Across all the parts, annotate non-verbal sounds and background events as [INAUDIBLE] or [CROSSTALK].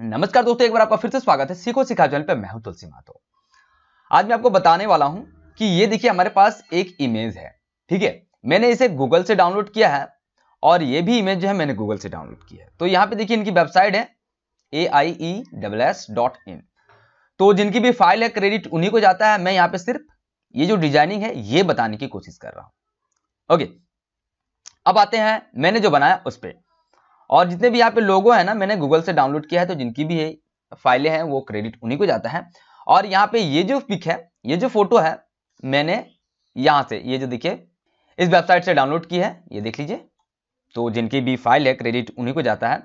नमस्कार दोस्तों एक बार आपका फिर से स्वागत है सीखो सिखा चैनल पे मैं हूं तुलसी मातो आज मैं आपको बताने वाला हूं कि ये देखिए हमारे पास एक इमेज है ठीक है मैंने इसे गूगल से डाउनलोड किया है और ये भी इमेज जो है मैंने गूगल से डाउनलोड किया है तो यहाँ पे देखिए इनकी वेबसाइट है A I E double S dot in तो जिनकी भी फाइल है क्रेडिट उन्हीं को जाता है मैं यहाँ पे सिर्फ ये जो डिजाइनिंग है ये बताने की कोशिश कर रहा हूं ओके अब आते हैं मैंने जो बनाया उस पर और जितने भी यहाँ पे लोगो है ना मैंने गूगल से डाउनलोड किया है तो जिनकी भी है फाइलें हैं वो क्रेडिट उन्हीं को जाता है और यहाँ पे ये जो पिक है ये जो फोटो है मैंने यहाँ से ये जो देखिए इस वेबसाइट से डाउनलोड की है ये देख लीजिए तो जिनकी भी फाइल है क्रेडिट उन्हीं को जाता है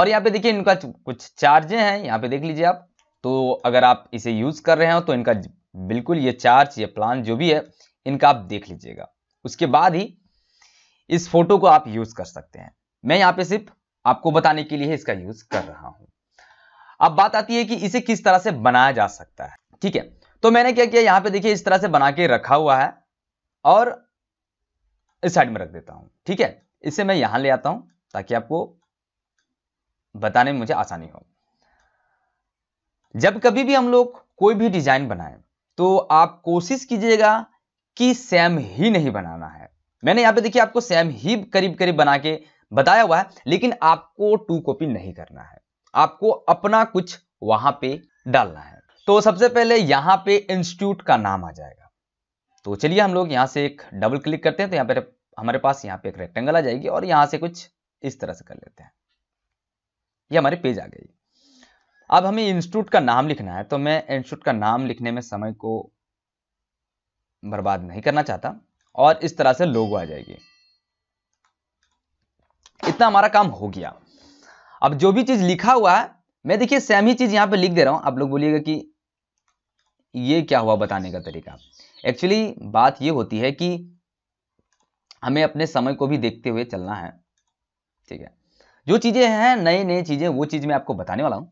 और यहाँ पे देखिए इनका कुछ चार्जें हैं यहाँ पे देख लीजिए आप तो अगर आप इसे यूज़ कर रहे हो तो इनका बिल्कुल ये चार्ज ये प्लान जो भी है इनका आप देख लीजिएगा उसके बाद ही इस फोटो को आप यूज़ कर सकते हैं मैं यहां पे सिर्फ आपको बताने के लिए इसका यूज कर रहा हूं अब बात आती है कि इसे किस तरह से बनाया जा सकता है ठीक है तो मैंने क्या किया यहां पे देखिए इस तरह से बना के रखा हुआ है और इस साइड में रख देता हूं ठीक है इसे मैं यहां ले आता हूं ताकि आपको बताने में मुझे आसानी हो जब कभी भी हम लोग कोई भी डिजाइन बनाए तो आप कोशिश कीजिएगा कि सेम ही नहीं बनाना है मैंने यहां पे देखिए आपको सेम ही करीब करीब बना के बताया हुआ है लेकिन आपको टू कॉपी नहीं करना है आपको अपना कुछ वहां पे डालना है तो सबसे पहले यहां पे इंस्टीट्यूट का नाम आ जाएगा तो चलिए हम लोग यहां से एक डबल क्लिक करते हैं तो यहां पर हमारे पास यहां पे एक रेक्टेंगल आ जाएगी और यहां से कुछ इस तरह से कर लेते हैं ये हमारे पेज आ गई अब हमें इंस्टीट्यूट का नाम लिखना है तो मैं इंस्टीट्यूट का नाम लिखने में समय को बर्बाद नहीं करना चाहता और इस तरह से लोगो आ जाएगी इतना हमारा काम हो गया अब जो भी चीज लिखा हुआ है मैं देखिए सेम ही चीज यहाँ पे लिख दे रहा हूँ आप लोग बोलिएगा कि ये क्या हुआ बताने का तरीका एक्चुअली बात ये होती है कि हमें अपने समय को भी देखते हुए चलना है ठीक है जो चीजें हैं नई नई चीजें वो चीज मैं आपको बताने वाला हूं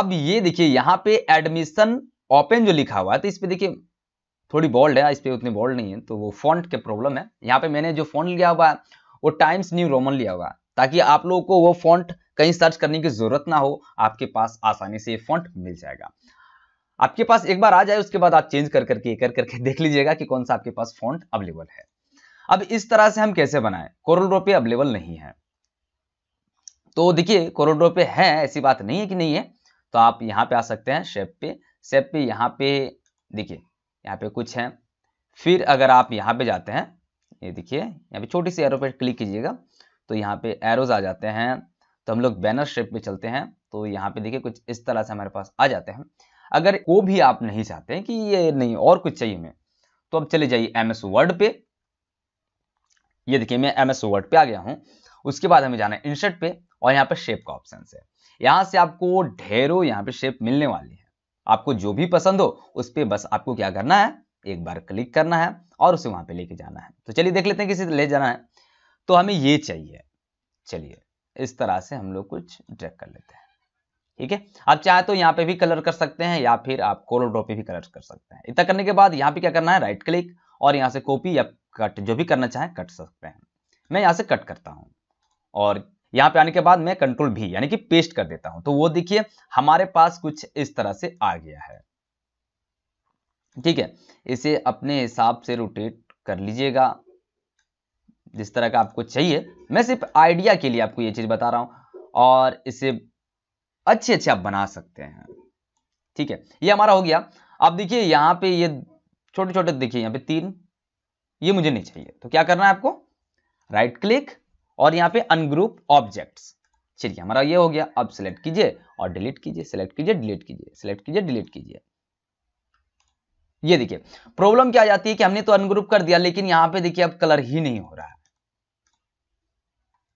अब ये देखिए यहाँ पे एडमिशन ओपन जो लिखा हुआ है तो इस पर देखिए थोड़ी बोल्ड है इस पर उतनी बोल्ड नहीं है तो वो फॉन्ट के प्रॉब्लम है यहाँ पे मैंने जो फॉन्ट लिया हुआ है वो टाइम्स न्यू रोमन लिया हुआ है ताकि आप लोगों को वो फॉन्ट कहीं सर्च करने की जरूरत ना हो आपके पास आसानी से ये फॉन्ट मिल जाएगा आपके पास एक बार आ जाए उसके बाद आप चेंज कर करके कर करके देख लीजिएगा कि कौन सा आपके पास फॉन्ट अवेलेबल है अब इस तरह से हम कैसे बनाए कोरल ड्रॉ पे अवेलेबल नहीं है तो देखिए कोरल ड्रॉ पे है ऐसी बात नहीं है कि नहीं है तो आप यहां पे आ सकते हैं शेप पे शेप पे यहाँ पे देखिए यहाँ पे कुछ है फिर अगर आप यहां पे जाते हैं ये देखिए यहाँ पे छोटी सी एरो पे क्लिक कीजिएगा तो यहाँ पे एरोज आ जाते हैं तो हम लोग बैनर शेप पे चलते हैं तो यहाँ पे देखिए कुछ इस तरह से हमारे पास आ जाते हैं अगर वो भी आप नहीं चाहते कि ये नहीं और कुछ चाहिए हमें तो अब चले जाइए एम एस वर्ड पे ये देखिए मैं एम एस वर्ड पे आ गया हूँ उसके बाद हमें जाना है इंसर्ट पे और यहाँ पे शेप का ऑप्शन है यहाँ से आपको ढेरों यहाँ पे शेप मिलने वाली है आपको जो भी पसंद हो उस पर बस आपको क्या करना है एक बार क्लिक करना है और उसे वहां पे लेके जाना है तो चलिए देख लेते हैं किसी ले जाना है तो हमें ये चाहिए चलिए इस तरह से हम लोग कुछ ड्रैक कर लेते हैं ठीक है आप चाहे तो यहाँ पे भी कलर कर सकते हैं या फिर आप कोलर पे भी कलर कर सकते हैं इतना करने के बाद यहाँ पे क्या करना है राइट क्लिक और यहाँ से कॉपी या कट जो भी करना चाहे कट सकते हैं मैं यहाँ से कट करता हूँ और यहाँ पे आने के बाद मैं कंट्रोल भी यानी कि पेस्ट कर देता हूँ तो वो देखिए हमारे पास कुछ इस तरह से आ गया है ठीक है इसे अपने हिसाब से रोटेट कर लीजिएगा जिस तरह का आपको चाहिए मैं सिर्फ आइडिया के लिए आपको ये चीज़ बता रहा हूँ और इसे अच्छे अच्छे आप बना सकते हैं ठीक है ये हमारा हो गया आप देखिए यहाँ पे ये छोटे छोटे देखिए यहाँ पे तीन ये मुझे नहीं चाहिए तो क्या करना है आपको राइट क्लिक और यहाँ पे अनग्रुप ऑब्जेक्ट्स चलिए हमारा ये हो गया अब सेलेक्ट कीजिए और डिलीट कीजिए सेलेक्ट कीजिए डिलीट कीजिए सेलेक्ट कीजिए डिलीट कीजिए ये देखिए प्रॉब्लम क्या आ जाती है कि हमने तो अनग्रुप कर दिया लेकिन यहाँ पे देखिए अब कलर ही नहीं हो रहा है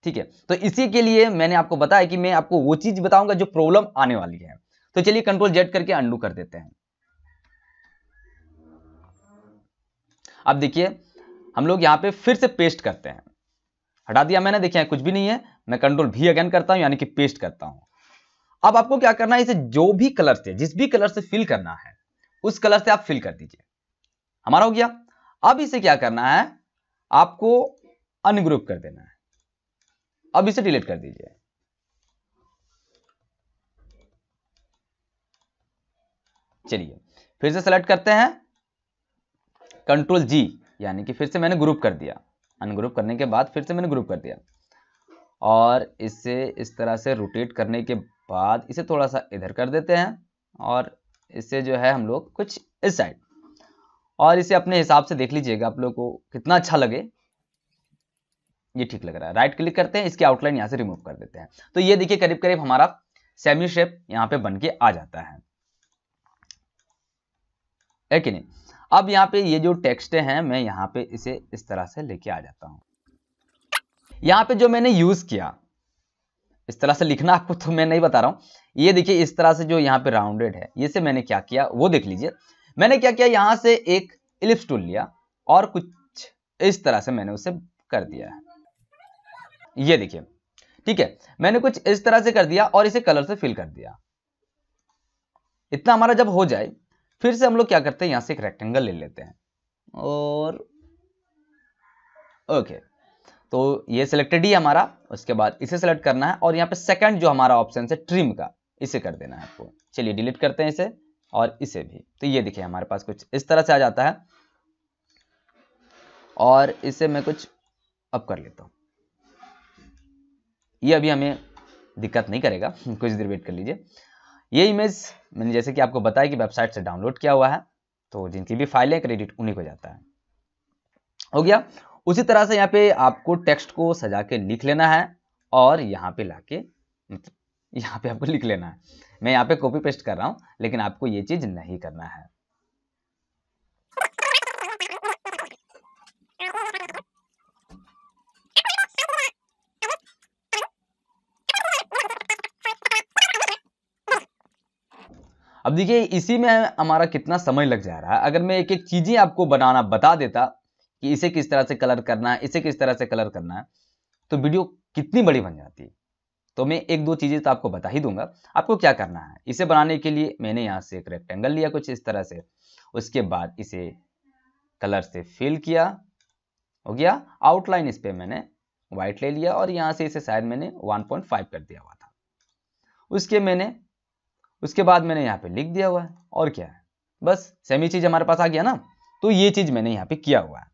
ठीक है तो इसी के लिए मैंने आपको बताया कि मैं आपको वो चीज बताऊंगा जो प्रॉब्लम आने वाली है तो चलिए कंट्रोल जेड करके अंडू कर देते हैं अब देखिए हम लोग यहाँ पे फिर से पेस्ट करते हैं हटा दिया मैंने देखिए कुछ भी नहीं है मैं कंट्रोल भी अगेन करता हूं यानी कि पेस्ट करता हूं अब आपको क्या करना है इसे जो भी कलर से जिस भी कलर से फिल करना है उस कलर से आप फिल कर दीजिए हमारा हो गया अब इसे क्या करना है आपको अनग्रुप कर देना है अब इसे डिलीट कर दीजिए चलिए फिर से सेलेक्ट करते हैं कंट्रोल जी यानी कि फिर से मैंने ग्रुप कर दिया अनग्रुप करने के बाद फिर से मैंने ग्रुप कर दिया और इसे इस तरह से रोटेट करने के बाद इसे थोड़ा सा इधर कर देते हैं और इसे जो है हम लोग कुछ इस साइड और इसे अपने हिसाब से देख लीजिएगा आप लोग को कितना अच्छा लगे ये ठीक लग रहा है राइट क्लिक करते हैं इसकी आउटलाइन यहाँ से रिमूव कर देते हैं तो ये देखिए करीब करीब हमारा सेमी शेप यहाँ पे बन के आ जाता है नहीं अब यहाँ पे ये जो टेक्स्ट है मैं यहाँ पे इसे इस तरह से लेके आ जाता हूँ यहाँ पे जो मैंने यूज किया इस तरह से लिखना आपको तो मैं नहीं बता रहा हूँ ये देखिए इस तरह से जो यहाँ पे राउंडेड है ये से मैंने क्या किया वो देख लीजिए मैंने क्या किया यहाँ से एक इलिप्स टूल लिया और कुछ इस तरह से मैंने उसे कर दिया है ये देखिए ठीक है मैंने कुछ इस तरह से कर दिया और इसे कलर से फिल कर दिया इतना हमारा जब हो जाए फिर से हम लोग क्या करते हैं यहां से एक रेक्टेंगल ले लेते हैं और ओके तो ये सिलेक्टेड ही हमारा उसके बाद इसे सेलेक्ट करना है और यहां पे सेकंड जो हमारा ऑप्शन है ट्रिम का इसे कर देना है आपको चलिए डिलीट करते हैं इसे और इसे भी तो ये देखिए हमारे पास कुछ इस तरह से आ जाता है और इसे मैं कुछ अब कर लेता हूं ये अभी हमें दिक्कत नहीं करेगा [LAUGHS] कुछ देर वेट कर लीजिए ये इमेज मैंने जैसे कि आपको बताया कि वेबसाइट से डाउनलोड किया हुआ है तो जिनकी भी फाइल है क्रेडिट उन्हीं को जाता है हो गया उसी तरह से यहाँ पे आपको टेक्स्ट को सजा के लिख लेना है और यहाँ पे लाके मतलब यहाँ पे आपको लिख लेना है मैं यहाँ पे कॉपी पेस्ट कर रहा हूँ लेकिन आपको ये चीज़ नहीं करना है अब देखिए इसी में हमारा कितना समय लग जा रहा है अगर मैं एक एक चीज़ें आपको बनाना बता देता कि इसे किस तरह से कलर करना है इसे किस तरह से कलर करना है तो वीडियो कितनी बड़ी बन जाती है तो मैं एक दो चीज़ें तो आपको बता ही दूंगा आपको क्या करना है इसे बनाने के लिए मैंने यहाँ से एक रेक्टेंगल लिया कुछ इस तरह से उसके बाद इसे कलर से फिल किया हो गया आउटलाइन इस पर मैंने व्हाइट ले लिया और यहाँ से इसे शायद मैंने 1.5 कर दिया हुआ था उसके मैंने उसके बाद मैंने यहाँ पे लिख दिया हुआ है और क्या है बस सेमी चीज हमारे पास आ गया ना तो ये चीज मैंने यहाँ पे किया हुआ है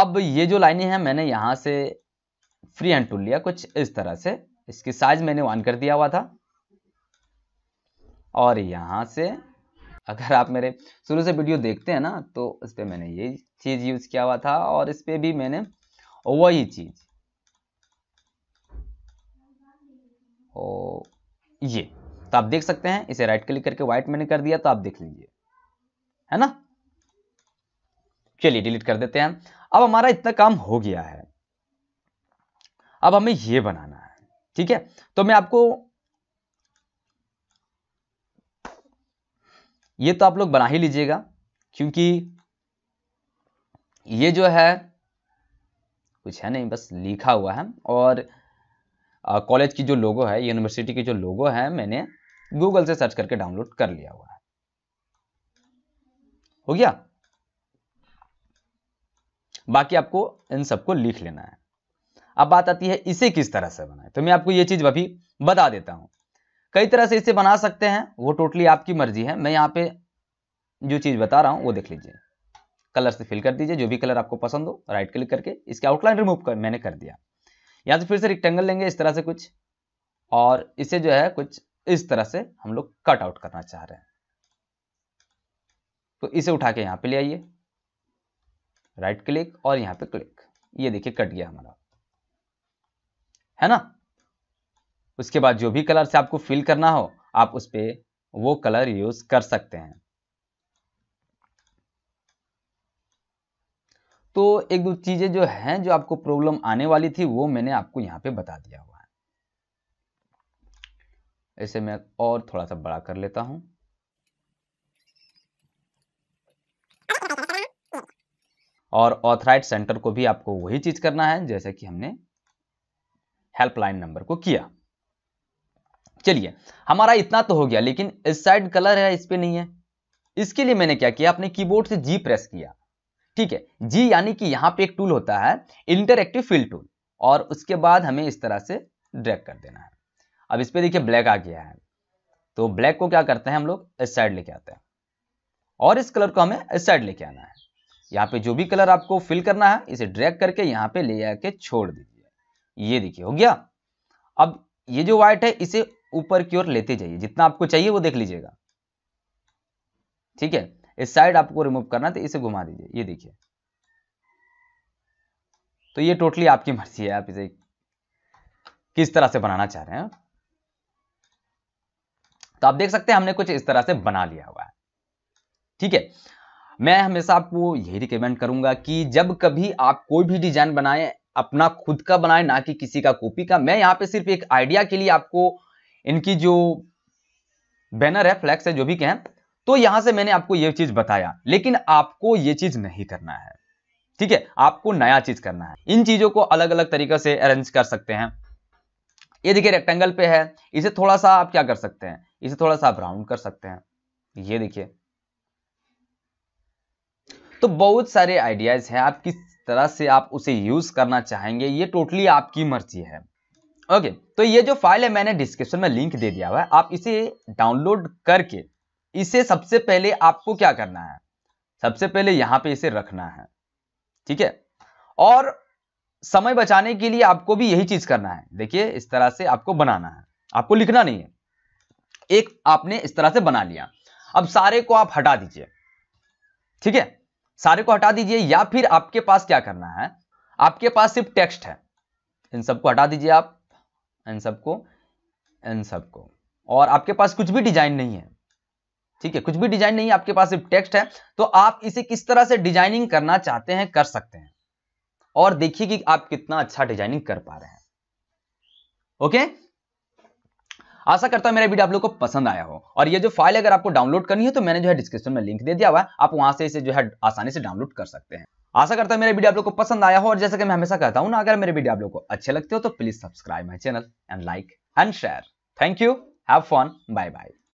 अब ये जो लाइनें हैं मैंने यहाँ से फ्री हैंड टूल लिया कुछ इस तरह से इसकी साइज मैंने वन कर दिया हुआ था और यहाँ से अगर आप मेरे शुरू से वीडियो देखते हैं ना तो इस पर मैंने ये चीज़ यूज़ किया हुआ था और इस पर भी मैंने वही चीज़ ओ ये तो आप देख सकते हैं इसे राइट क्लिक करके व्हाइट मैंने कर दिया तो आप देख लीजिए है ना चलिए डिलीट कर देते हैं अब हमारा इतना काम हो गया है अब हमें यह बनाना है ठीक है तो मैं आपको ये तो आप लोग बना ही लीजिएगा क्योंकि ये जो है कुछ है नहीं बस लिखा हुआ है और कॉलेज की जो लोगो है यूनिवर्सिटी की जो लोगो है मैंने गूगल से सर्च करके डाउनलोड कर लिया हुआ है हो गया बाकी आपको इन सबको लिख लेना है अब बात आती है इसे किस तरह से बनाए तो मैं आपको ये चीज अभी बता देता हूं कई तरह से इसे बना सकते हैं वो टोटली आपकी मर्जी है मैं यहाँ पे जो चीज बता रहा हूँ वो देख लीजिए कलर से फिल कर दीजिए जो भी कलर आपको पसंद हो राइट क्लिक करके इसके आउटलाइन रिमूव कर मैंने कर दिया या तो फिर से रिक्टेंगल लेंगे इस तरह से कुछ और इसे जो है कुछ इस तरह से हम लोग कट आउट करना चाह रहे हैं तो इसे उठा के यहाँ पे ले आइए राइट क्लिक और यहाँ पे क्लिक ये देखिए कट गया हमारा है ना उसके बाद जो भी कलर से आपको फिल करना हो आप उस पर वो कलर यूज कर सकते हैं तो एक दो चीज़ें जो हैं जो आपको प्रॉब्लम आने वाली थी वो मैंने आपको यहां पे बता दिया हुआ है ऐसे मैं और थोड़ा सा बड़ा कर लेता हूं और ऑथराइट सेंटर को भी आपको वही चीज़ करना है जैसे कि हमने हेल्पलाइन नंबर को किया चलिए हमारा इतना तो हो गया लेकिन इस साइड कलर है इस पर नहीं है इसके लिए मैंने क्या किया अपने कीबोर्ड से जी प्रेस किया ठीक है जी यानी कि यहाँ पे एक टूल होता है इंटरएक्टिव फिल टूल और उसके बाद हमें इस तरह से ड्रैग कर देना है अब इस पर देखिए ब्लैक आ गया है तो ब्लैक को क्या करते हैं हम लोग इस साइड लेके आते हैं और इस कलर को हमें इस साइड लेके आना है यहाँ पे जो भी कलर आपको फिल करना है इसे ड्रैग करके यहाँ पे ले आके छोड़ दीजिए ये देखिए हो गया अब ये जो व्हाइट है इसे ऊपर की ओर लेते जाइए जितना आपको चाहिए वो देख लीजिएगा ठीक है इस साइड आपको रिमूव करना तो इसे घुमा दीजिए ये देखिए तो ये टोटली आपकी मर्जी है आप इसे किस तरह से बनाना चाह रहे हैं तो आप देख सकते हैं हमने कुछ इस तरह से बना लिया हुआ है ठीक है मैं हमेशा आपको यही रिकमेंड करूंगा कि जब कभी आप कोई भी डिजाइन बनाए अपना खुद का बनाए ना कि किसी का कॉपी का मैं यहां पे सिर्फ एक आइडिया के लिए आपको इनकी जो बैनर है फ्लैक्स है जो भी कहें तो यहां से मैंने आपको यह चीज बताया लेकिन आपको यह चीज नहीं करना है ठीक है आपको नया चीज करना है इन चीजों को अलग अलग तरीके से अरेंज कर सकते हैं ये देखिए रेक्टेंगल पे है इसे थोड़ा सा आप क्या कर सकते हैं इसे थोड़ा सा राउंड कर सकते हैं ये देखिए तो बहुत सारे आइडियाज हैं आप किस तरह से आप उसे यूज करना चाहेंगे ये टोटली आपकी मर्जी है ओके तो ये जो फाइल है मैंने डिस्क्रिप्शन में लिंक दे दिया हुआ है आप इसे डाउनलोड करके इसे सबसे पहले आपको क्या करना है सबसे पहले यहां पे इसे रखना है ठीक है और समय बचाने के लिए आपको भी यही चीज करना है देखिए इस तरह से आपको बनाना है आपको लिखना नहीं है एक आपने इस तरह से बना लिया अब सारे को आप हटा दीजिए ठीक है सारे को हटा दीजिए या फिर आपके पास क्या करना है आपके पास सिर्फ टेक्स्ट है इन सबको हटा दीजिए आप इन सबको इन सबको और आपके पास कुछ भी डिजाइन नहीं है ठीक है कुछ भी डिजाइन नहीं आपके पास सिर्फ टेक्स्ट है तो आप इसे किस तरह से डिजाइनिंग करना चाहते हैं कर सकते हैं और देखिए कि आप कितना अच्छा डिजाइनिंग कर पा रहे हैं ओके आशा करता हूं मेरा वीडियो आप लोग को पसंद आया हो और ये जो फाइल अगर आपको डाउनलोड करनी है तो मैंने जो है डिस्क्रिप्शन में लिंक दे दिया हुआ है आप वहां से इसे जो है आसानी से डाउनलोड कर सकते हैं आशा करता हूं मेरा वीडियो आप लोग को पसंद आया हो और जैसे कि मैं हमेशा कहता हूं ना अगर मेरे वीडियो आप लोग को अच्छे लगते हो तो please subscribe my channel and like and share thank you have fun bye bye